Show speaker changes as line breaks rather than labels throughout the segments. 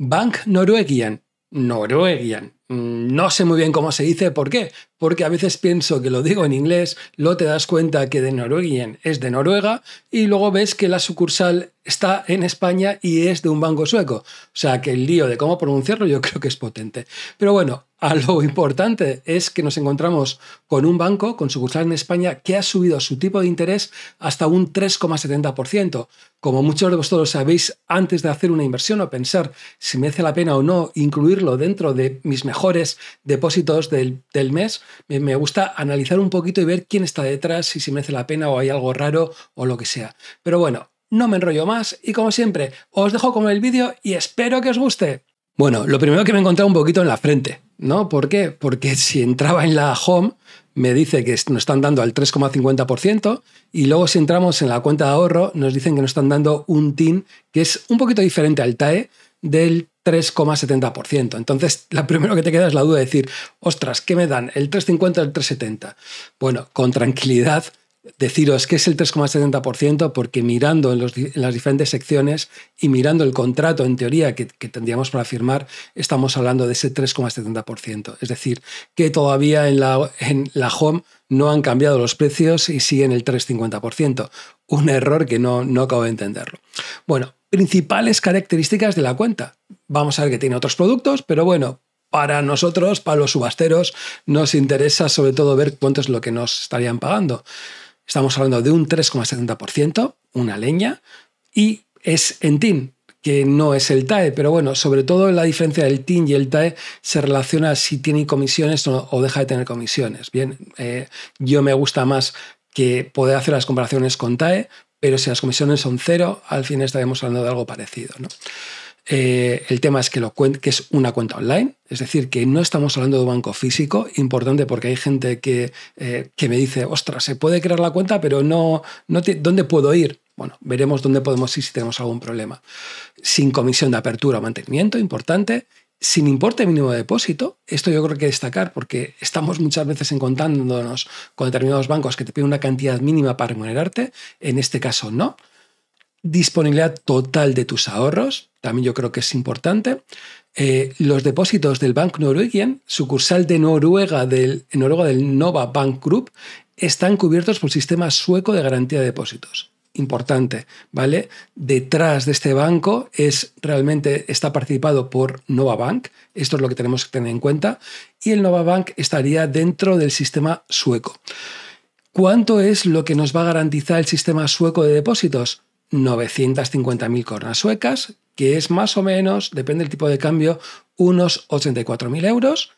Bank noruegian noruegian Mm, no sé muy bien cómo se dice, ¿por qué? Porque a veces pienso que lo digo en inglés, lo te das cuenta que de Norwegian es de Noruega y luego ves que la sucursal está en España y es de un banco sueco. O sea que el lío de cómo pronunciarlo yo creo que es potente. Pero bueno, a lo importante es que nos encontramos con un banco con sucursal en España que ha subido su tipo de interés hasta un 3,70%. Como muchos de vosotros sabéis, antes de hacer una inversión o pensar si merece la pena o no incluirlo dentro de mis mejores depósitos del, mes, me, gusta analizar un poquito y ver quién está detrás, y si se merece la pena o hay algo raro o lo que sea. Pero bueno, no me enrollo más y como siempre, os dejo con el vídeo y espero que os guste. Bueno, lo primero que me encontré un poquito en la frente, ¿no? porque Porque si entraba en la home, me dice que nos están dando al 3,50% y luego si entramos en la cuenta de ahorro, nos dicen que nos están dando un TIN que es un poquito diferente al TAE del 3,70%. Entonces, la primero que te queda es la duda de decir, ostras, ¿qué me dan? ¿El 3,50 o el 3,70? Bueno, con tranquilidad deciros que es el 3,70% porque mirando en, las diferentes secciones y mirando el contrato en teoría que, tendríamos para firmar, estamos hablando de ese 3,70%. Es decir, que todavía en la, en la home no han cambiado los precios y siguen el 3,50% un error que no, no acabo de entenderlo. Bueno, principales características de la cuenta. Vamos a ver que tiene otros productos, pero bueno, para nosotros, para los subasteros, nos interesa sobre todo ver cuánto es lo que nos estarían pagando. Estamos hablando de un 3,70%, una leña, y es en TIN, que no es el TAE, pero bueno, sobre todo la diferencia del TIN y el TAE se relaciona si tiene comisiones o, deja de tener comisiones. Bien, eh, yo me gusta más que puede hacer las comparaciones con TAE, pero si las comisiones son cero, al fin estaremos hablando de algo parecido. Eh, el tema es que, es una cuenta online, es decir, que no estamos hablando de un banco físico, importante porque hay gente que, eh, me dice, ostras, se puede crear la cuenta, pero no, no ¿dónde puedo ir? Bueno, veremos dónde podemos ir si tenemos algún problema. Sin comisión de apertura o mantenimiento, importante, sin importe mínimo de depósito. Esto yo creo que hay que destacar porque estamos muchas veces encontrándonos con determinados bancos que te piden una cantidad mínima para remunerarte. En este caso, no. Disponibilidad total de tus ahorros, también yo creo que es importante. Eh, los depósitos del Bank Norwegian, sucursal de Noruega del, Noruega del Nova Bank Group, están cubiertos por el sistema sueco de garantía de depósitos importante, ¿vale? Detrás de este banco es realmente está participado por Nova Bank esto es lo que tenemos que tener en cuenta, y el Nova Bank estaría dentro del sistema sueco. ¿Cuánto es lo que nos va a garantizar el sistema sueco de depósitos? 950.000 coronas suecas, que es más o menos, depende del tipo de cambio, unos 84.000 euros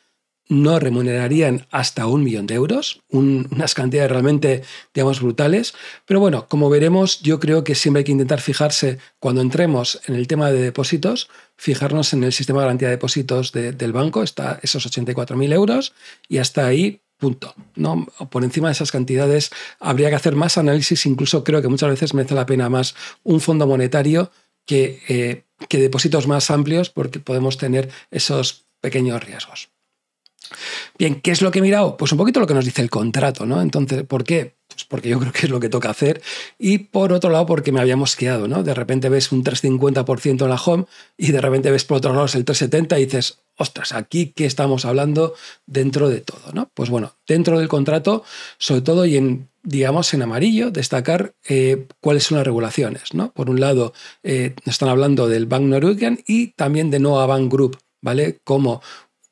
no remunerarían hasta un millón de euros, unas cantidades realmente, digamos, brutales. Pero bueno, como veremos, yo creo que siempre hay que intentar fijarse, cuando entremos en el tema de depósitos, fijarnos en el sistema de garantía de depósitos del banco, está esos 84.000 euros, y hasta ahí punto. ¿no? Por encima de esas cantidades habría que hacer más análisis, incluso creo que muchas veces merece la pena más un fondo monetario que, eh, que depósitos más amplios porque podemos tener esos pequeños riesgos. Bien, ¿qué es lo que he mirado? Pues un poquito lo que nos dice el contrato, ¿no? Entonces, ¿por qué? Pues porque yo creo que es lo que toca hacer. Y por otro lado, porque me habíamos quedado, ¿no? De repente ves un 350% en la home y de repente ves por otro lado el 370 y dices, ostras, aquí qué estamos hablando dentro de todo, ¿no? Pues bueno, dentro del contrato, sobre todo y en digamos, en amarillo, destacar eh, cuáles son las regulaciones. ¿no? Por un lado, eh, están hablando del Bank Norwegian y también de Noa Bank Group, ¿vale? Como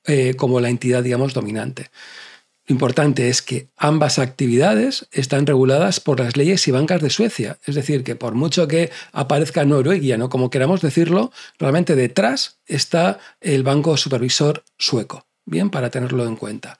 eh, como la entidad, digamos, dominante. Lo importante es que ambas actividades están reguladas por las leyes y bancas de Suecia. Es decir, que por mucho que aparezca Noruega, ¿no? como queramos decirlo, realmente detrás está el banco supervisor sueco. Bien, para tenerlo en cuenta.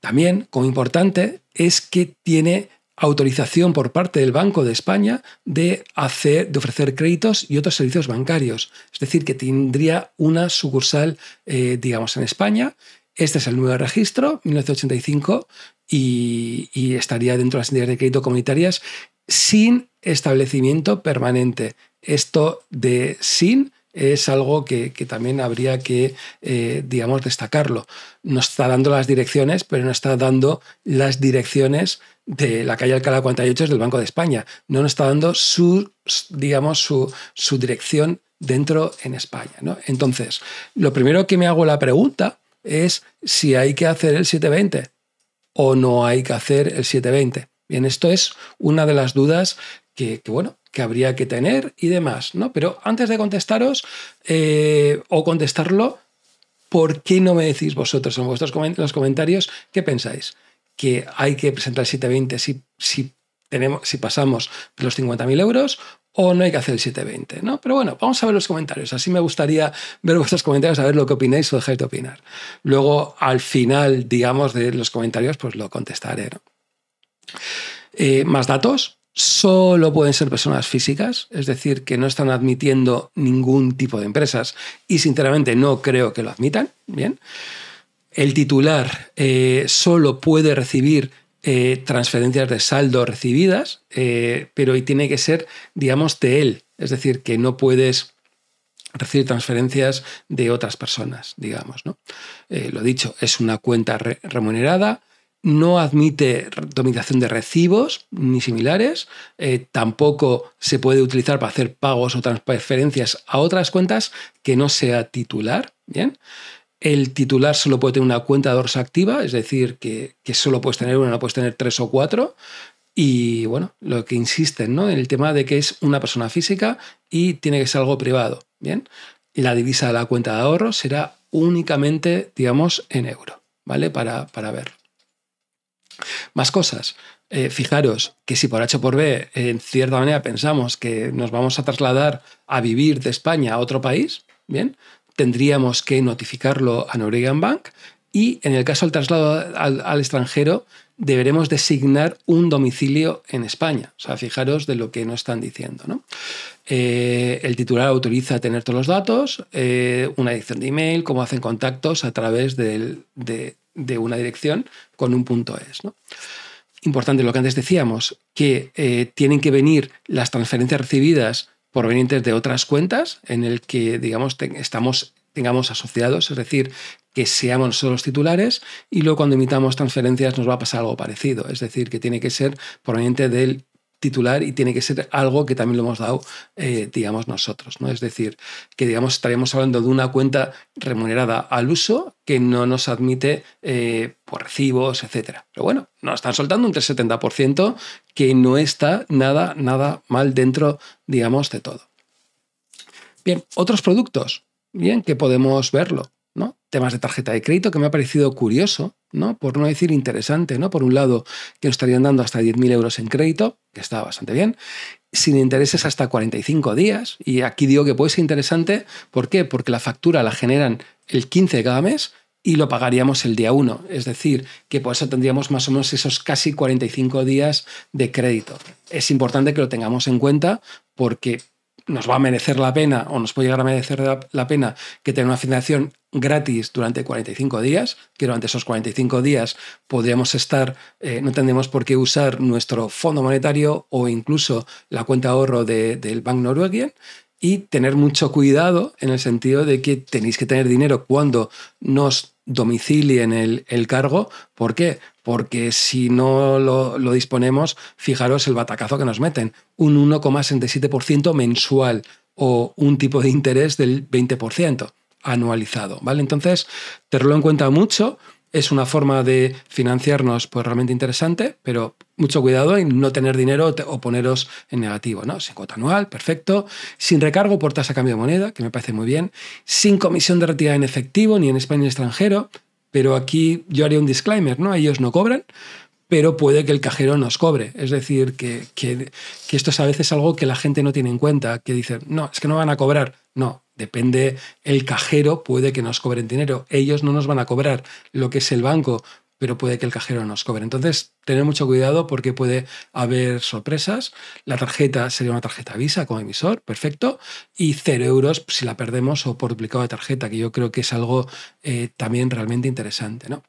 También, como importante, es que tiene autorización por parte del Banco de España de, hacer, de ofrecer créditos y otros servicios bancarios. Es decir, que tendría una sucursal, eh, digamos, en España. Este es el nuevo registro, 1985, y, y estaría dentro de las entidades de crédito comunitarias sin establecimiento permanente. Esto de sin es algo que, también habría que, eh, digamos, destacarlo. Nos está dando las direcciones, pero no está dando las direcciones de la calle Alcalá 48 del Banco de España. No nos está dando su, digamos, su, su dirección dentro en España. ¿no? Entonces, lo primero que me hago la pregunta es si hay que hacer el 720 o no hay que hacer el 720. Bien, esto es una de las dudas que bueno, que habría que tener y demás, ¿no? Pero antes de contestaros eh, o contestarlo, ¿por qué no me decís vosotros en vuestros los comentarios qué pensáis? ¿Que hay que presentar el 720 si, tenemos, si pasamos de los 50.000 euros o no hay que hacer el 720, ¿no? Pero bueno, vamos a ver los comentarios. Así me gustaría ver vuestros comentarios, a ver lo que opináis o dejáis de opinar. Luego, al final, digamos, de los comentarios, pues lo contestaré, eh, ¿Más datos? solo pueden ser personas físicas, es decir, que no están admitiendo ningún tipo de empresas y sinceramente no creo que lo admitan. Bien. El titular eh, solo puede recibir eh, transferencias de saldo recibidas, eh, pero y tiene que ser, digamos, de él. Es decir, que no puedes recibir transferencias de otras personas, digamos. ¿no? lo dicho, es una cuenta remunerada no admite dominación de recibos ni similares, eh, tampoco se puede utilizar para hacer pagos o transferencias a otras cuentas que no sea titular. ¿bien? El titular solo puede tener una cuenta de ahorros activa, es decir, que, solo puedes tener una, no puedes tener tres o cuatro. Y bueno, lo que insisten, ¿no? El tema de que es una persona física y tiene que ser algo privado. Bien, la divisa de la cuenta de ahorro será únicamente, digamos, en euro, ¿vale? para, para verlo. Más cosas. Eh, fijaros que si por H por B, en cierta manera, pensamos que nos vamos a trasladar a vivir de España a otro país, bien, tendríamos que notificarlo a Norwegian Bank y en el caso del traslado al, extranjero deberemos designar un domicilio en España. O sea, fijaros de lo que nos están diciendo. ¿no? Eh, el titular autoriza tener todos los datos, eh, una edición de email, cómo hacen contactos a través del, de, de una dirección con un punto es. ¿no? Importante lo que antes decíamos, que eh, tienen que venir las transferencias recibidas provenientes de otras cuentas en el que, digamos, tengamos asociados, es decir, que seamos solos los titulares y luego cuando imitamos transferencias nos va a pasar algo parecido, es decir, que tiene que ser proveniente del titular y tiene que ser algo que también lo hemos dado, eh, digamos, nosotros. ¿no? Es decir, que digamos, estaríamos hablando de una cuenta remunerada al uso que no nos admite eh, por recibos, etcétera. Pero bueno, nos están soltando un 370% que no está nada, nada mal dentro, digamos, de todo. Bien, otros productos, bien, que podemos verlo. Temas de tarjeta de crédito que me ha parecido curioso, ¿no? Por no decir interesante, ¿no? Por un lado, que nos estarían dando hasta 10.000 euros en crédito, que está bastante bien, sin intereses hasta 45 días. Y aquí digo que puede ser interesante, ¿por qué? Porque la factura la generan el 15 de cada mes y lo pagaríamos el día 1. Es decir, que por eso tendríamos más o menos esos casi 45 días de crédito. Es importante que lo tengamos en cuenta porque nos va a merecer la pena o nos puede llegar a merecer la pena que tener una financiación gratis durante 45 días, que durante esos 45 días podríamos estar, eh, no tendremos por qué usar nuestro fondo monetario o incluso la cuenta de ahorro del Bank Norwegian, y tener mucho cuidado en el sentido de que tenéis que tener dinero cuando nos domicilien el, el cargo. ¿Por qué? Porque si no lo, lo disponemos, fijaros el batacazo que nos meten, un 1,67% mensual o un tipo de interés del 20% anualizado, ¿vale? Entonces, tenerlo en cuenta mucho es una forma de financiarnos pues, realmente interesante, pero mucho cuidado en no tener dinero o poneros en negativo, ¿no? Sin cuota anual, perfecto. Sin recargo por tasa de cambio de moneda, que me parece muy bien. Sin comisión de retirada en efectivo, ni en España ni en extranjero. Pero aquí yo haría un disclaimer, ¿no? Ellos no cobran, pero puede que el cajero nos cobre. Es decir, que, que esto es a veces algo que la gente no tiene en cuenta, que dicen, no, es que no van a cobrar. No, Depende el cajero, puede que nos cobren dinero. Ellos no nos van a cobrar lo que es el banco, pero puede que el cajero nos cobre. Entonces, tener mucho cuidado porque puede haber sorpresas. La tarjeta sería una tarjeta Visa como emisor, perfecto. Y cero euros si la perdemos o por duplicado de tarjeta, que yo creo que es algo eh, también realmente interesante, ¿no?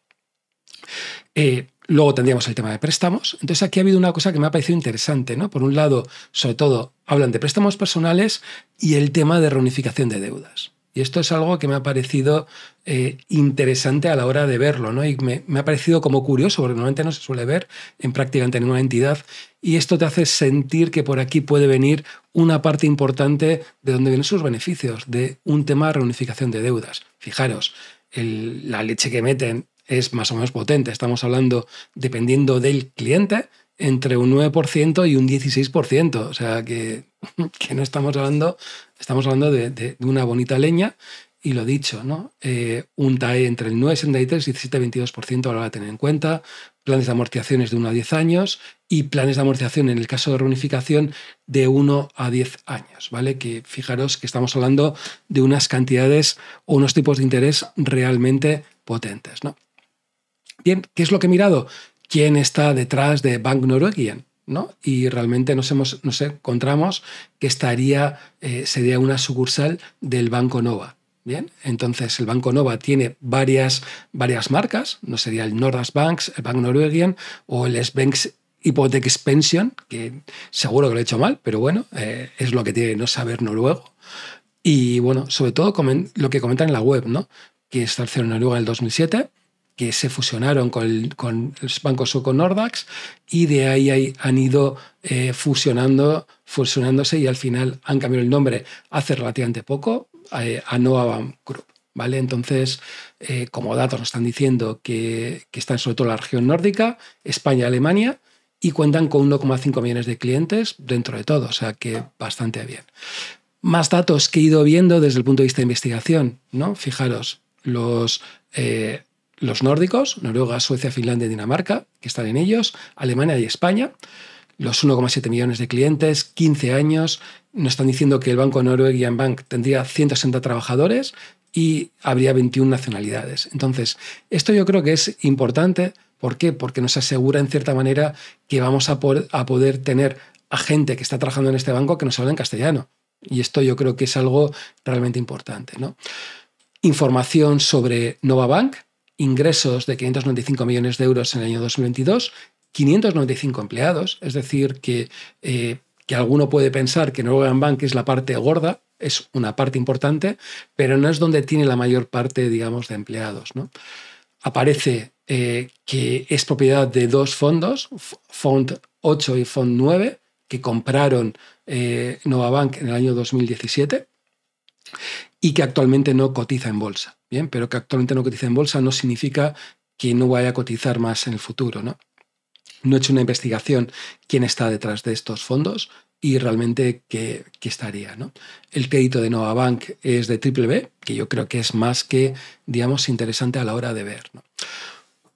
Eh, luego tendríamos el tema de préstamos. Entonces aquí ha habido una cosa que me ha parecido interesante, ¿no? Por un lado, sobre todo, hablan de préstamos personales y el tema de reunificación de deudas. Y esto es algo que me ha parecido eh, interesante a la hora de verlo, ¿no? Y me, ha parecido como curioso, porque normalmente no se suele ver en prácticamente ninguna entidad. Y esto te hace sentir que por aquí puede venir una parte importante de donde vienen sus beneficios, de un tema de reunificación de deudas. Fijaros, la leche que meten es más o menos potente. Estamos hablando, dependiendo del cliente, entre un 9% y un 16%. O sea que, que no estamos hablando, estamos hablando de, una bonita leña. Y lo dicho, ¿no? Eh, un TAE entre el 9,63 y 17,22% a la hora de tener en cuenta, planes de amortizaciones de 1 a 10 años y planes de amortización en el caso de reunificación de 1 a 10 años, ¿vale? Que fijaros que estamos hablando de unas cantidades o unos tipos de interés realmente potentes, ¿no? ¿Qué es lo que he mirado? ¿Quién está detrás de Bank Norwegian? ¿no? Y realmente nos, hemos, nos encontramos que estaría, eh, sería una sucursal del Banco Nova. Bien, entonces el Banco Nova tiene varias, varias marcas, no sería el Nordas Banks, el Bank Norwegian o el Sbanks Hypothec Expansion, que seguro que lo he hecho mal, pero bueno, eh, es lo que tiene no saber noruego. Y bueno, sobre todo lo que comentan en la web, ¿no? Que tercero en Noruega en el 2007, que se fusionaron con el, con el Banco Sueco Nordax y de ahí han ido eh, fusionando, fusionándose y al final han cambiado el nombre hace relativamente poco eh, a, a Group. ¿Vale? Entonces, eh, como datos nos están diciendo que, que están sobre todo la región nórdica, España y Alemania, y cuentan con 1,5 millones de clientes dentro de todo, o sea que bastante bien. Más datos que he ido viendo desde el punto de vista de investigación, ¿no? Fijaros, los, los nórdicos, Noruega, Suecia, Finlandia y Dinamarca, que están en ellos, Alemania y España. Los 1,7 millones de clientes, 15 años, nos están diciendo que el Banco Norwegian Bank tendría 160 trabajadores y habría 21 nacionalidades. Entonces, esto yo creo que es importante. ¿Por qué? Porque nos asegura en cierta manera que vamos a poder, a poder tener a gente que está trabajando en este banco que nos habla en castellano. Y esto yo creo que es algo realmente importante. ¿no? Información sobre Nova Bank, ingresos de 595 millones de euros en el año 2022, 595 empleados, es decir, que, eh, que alguno puede pensar que Norwegian Bank es la parte gorda, es una parte importante, pero no es donde tiene la mayor parte, digamos, de empleados. ¿no? Aparece eh, que es propiedad de dos fondos, Fond 8 y Fond 9, que compraron eh, Novabank en el año 2017 y que actualmente no cotiza en bolsa pero que actualmente no cotiza en bolsa no significa que no vaya a cotizar más en el futuro. No, no he hecho una investigación quién está detrás de estos fondos y realmente qué, estaría. ¿no? El crédito de Nova Bank es de triple B, que yo creo que es más que, digamos, interesante a la hora de ver.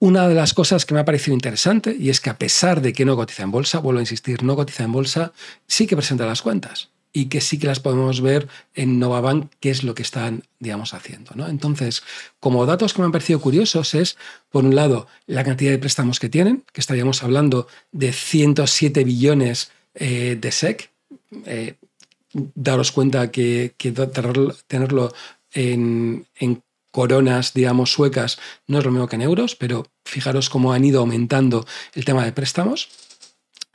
Una de las cosas que me ha parecido interesante y es que a pesar de que no cotiza en bolsa, vuelvo a insistir, no cotiza en bolsa, sí que presenta las cuentas y que sí que las podemos ver en Novabank qué es lo que están, digamos, haciendo. Entonces, como datos que me han parecido curiosos es, por un lado, la cantidad de préstamos que tienen, que estaríamos hablando de 107 billones eh, de SEC. Eh, daros cuenta que, tenerlo en, en coronas, digamos, suecas, no es lo mismo que en euros, pero fijaros cómo han ido aumentando el tema de préstamos.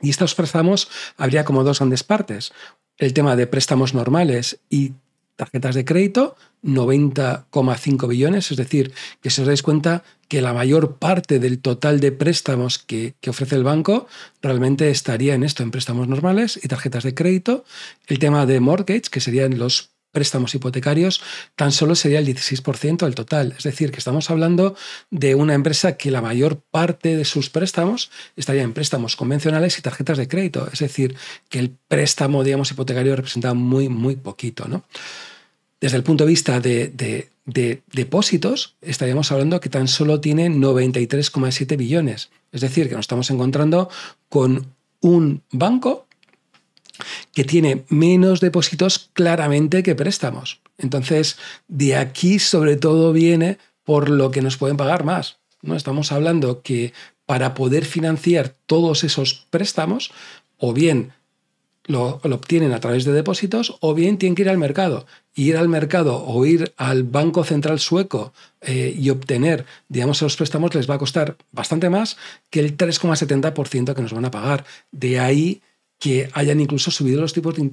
Y estos préstamos habría como dos grandes partes el tema de préstamos normales y tarjetas de crédito, 90,5 billones, es decir, que si os dais cuenta que la mayor parte del total de préstamos que, que, ofrece el banco realmente estaría en esto, en préstamos normales y tarjetas de crédito. El tema de mortgage, que serían los préstamos hipotecarios tan solo sería el 16% del total. Es decir, que estamos hablando de una empresa que la mayor parte de sus préstamos estaría en préstamos convencionales y tarjetas de crédito. Es decir, que el préstamo, digamos, hipotecario representa muy, muy poquito, ¿no? Desde el punto de vista de depósitos, estaríamos hablando que tan solo tiene 93,7 billones. Es decir, que nos estamos encontrando con un banco que tiene menos depósitos claramente que préstamos. Entonces, de aquí sobre todo viene por lo que nos pueden pagar más. ¿no? Estamos hablando que para poder financiar todos esos préstamos, o bien lo, obtienen a través de depósitos, o bien tienen que ir al mercado. Y ir al mercado o ir al Banco Central Sueco eh, y obtener, digamos, esos préstamos les va a costar bastante más que el 3,70% que nos van a pagar. De ahí que hayan incluso subido los tipos de,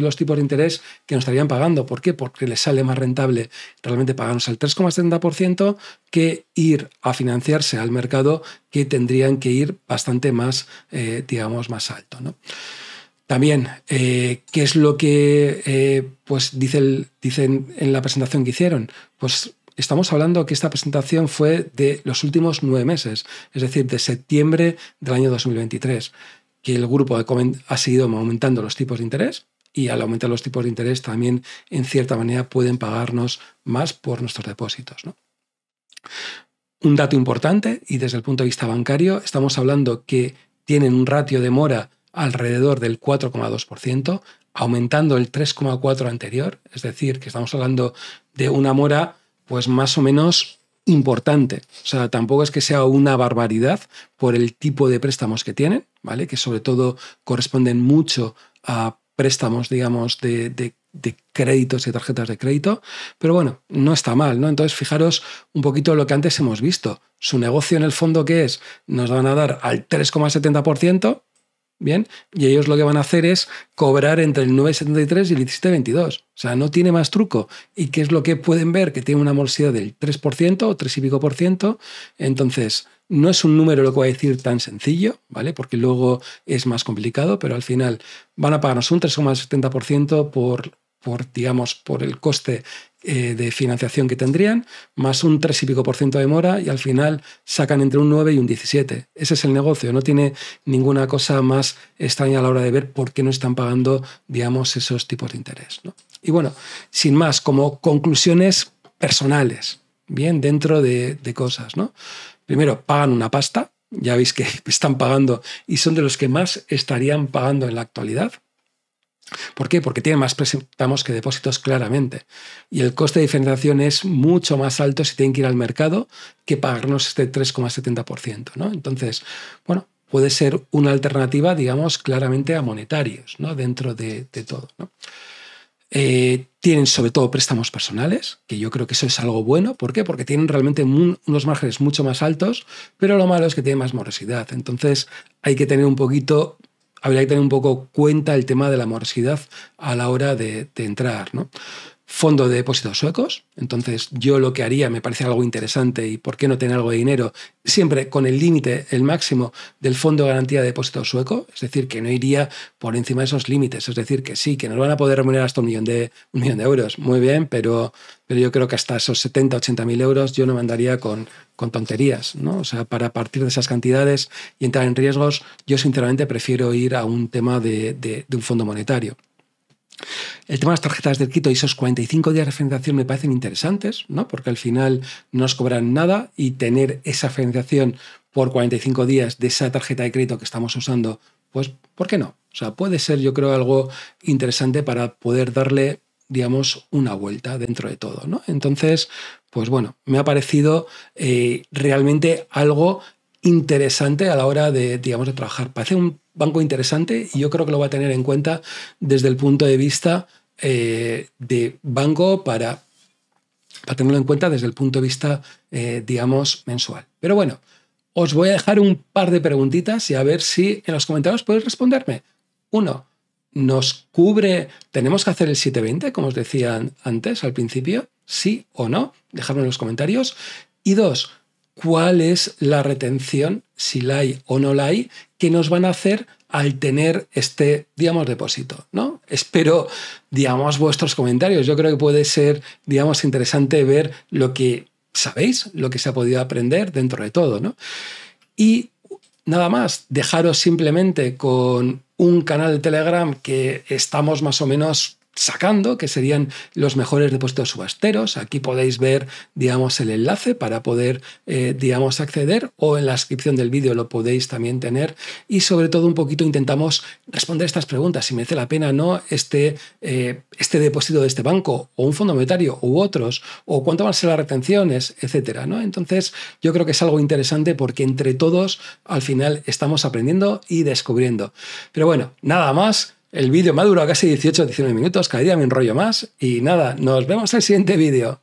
los tipos de interés que nos estarían pagando. ¿Por qué? Porque les sale más rentable realmente pagarnos el 3,70% que ir a financiarse al mercado que tendrían que ir bastante más, eh, digamos, más alto. ¿no? También, eh, ¿qué es lo que eh, pues dice el, dicen en la presentación que hicieron? Pues estamos hablando que esta presentación fue de los últimos nueve meses, es decir, de septiembre del año 2023 que el grupo ha, ha seguido aumentando los tipos de interés y al aumentar los tipos de interés también en cierta manera pueden pagarnos más por nuestros depósitos. Un dato importante y desde el punto de vista bancario estamos hablando que tienen un ratio de mora alrededor del 4,2%, aumentando el 3,4 anterior, es decir, que estamos hablando de una mora pues más o menos importante. O sea, tampoco es que sea una barbaridad por el tipo de préstamos que tienen, ¿vale? Que sobre todo corresponden mucho a préstamos, digamos, de, créditos y tarjetas de crédito. Pero bueno, no está mal, ¿no? Entonces, fijaros un poquito lo que antes hemos visto. Su negocio en el fondo, ¿qué es? Nos van a dar al 3,70%, Bien, y ellos lo que van a hacer es cobrar entre el 9,73 y el 17,22. O sea, no tiene más truco. ¿Y qué es lo que pueden ver? Que tiene una morosidad del 3% o 3 y pico por ciento. Entonces, no es un número lo que voy a decir tan sencillo, ¿vale? Porque luego es más complicado, pero al final van a pagarnos un 3,70% por por, digamos, por el coste eh, de financiación que tendrían, más un tres y pico por ciento de mora y al final sacan entre un 9 y un 17. Ese es el negocio, no tiene ninguna cosa más extraña a la hora de ver por qué no están pagando, digamos, esos tipos de interés. Y bueno, sin más, como conclusiones personales, bien, dentro de, de cosas, ¿no? Primero, pagan una pasta, ya veis que están pagando y son de los que más estarían pagando en la actualidad, ¿Por qué? Porque tienen más préstamos que depósitos claramente. Y el coste de diferenciación es mucho más alto si tienen que ir al mercado que pagarnos este 3,70%. ¿no? Entonces, bueno, puede ser una alternativa, digamos, claramente a monetarios ¿no? dentro de, todo. Eh, tienen sobre todo préstamos personales, que yo creo que eso es algo bueno. ¿Por qué? Porque tienen realmente unos márgenes mucho más altos, pero lo malo es que tienen más morosidad. Entonces hay que tener un poquito habría que tener un poco cuenta el tema de la morosidad a la hora de, entrar. ¿no? fondo de depósitos suecos. Entonces, yo lo que haría me parece algo interesante y por qué no tener algo de dinero, siempre con el límite, el máximo del fondo de garantía de depósitos sueco, es decir, que no iría por encima de esos límites. Es decir, que sí, que nos van a poder remunerar hasta un millón de, un millón de euros, muy bien, pero, pero yo creo que hasta esos 70, 80 mil euros yo no mandaría con, con tonterías, ¿no? O sea, para partir de esas cantidades y entrar en riesgos, yo sinceramente prefiero ir a un tema de, de un fondo monetario. El tema de las tarjetas del Quito y esos 45 días de financiación me parecen interesantes, ¿no? Porque al final no nos cobran nada y tener esa financiación por 45 días de esa tarjeta de crédito que estamos usando, pues, ¿por qué no? O sea, puede ser, yo creo, algo interesante para poder darle, digamos, una vuelta dentro de todo, ¿no? Entonces, pues bueno, me ha parecido eh, realmente algo interesante a la hora de, digamos, de trabajar. Parece un banco interesante y yo creo que lo va a tener en cuenta desde el punto de vista eh, de banco para, para tenerlo en cuenta desde el punto de vista, eh, digamos, mensual. Pero bueno, os voy a dejar un par de preguntitas y a ver si en los comentarios podéis responderme. Uno, ¿nos cubre, tenemos que hacer el 720, como os decía antes, al principio? ¿Sí o no? Dejadme en los comentarios. Y dos, cuál es la retención, si la hay o no la hay, que nos van a hacer al tener este, digamos, depósito, ¿no? Espero, digamos, vuestros comentarios. Yo creo que puede ser, digamos, interesante ver lo que sabéis, lo que se ha podido aprender dentro de todo, ¿no? Y nada más, dejaros simplemente con un canal de Telegram que estamos más o menos sacando, que serían los mejores depósitos subasteros. Aquí podéis ver, digamos, el enlace para poder, eh, digamos, acceder o en la descripción del vídeo lo podéis también tener. Y sobre todo un poquito intentamos responder estas preguntas, si merece la pena no este, eh, este depósito de este banco o un fondo monetario u otros, o cuánto van a ser las retenciones, etcétera, ¿no? Entonces, yo creo que es algo interesante porque entre todos al final estamos aprendiendo y descubriendo. Pero bueno, nada más. El vídeo me ha durado casi 18 19 minutos, cada día me enrollo más. Y nada, nos vemos en el siguiente vídeo.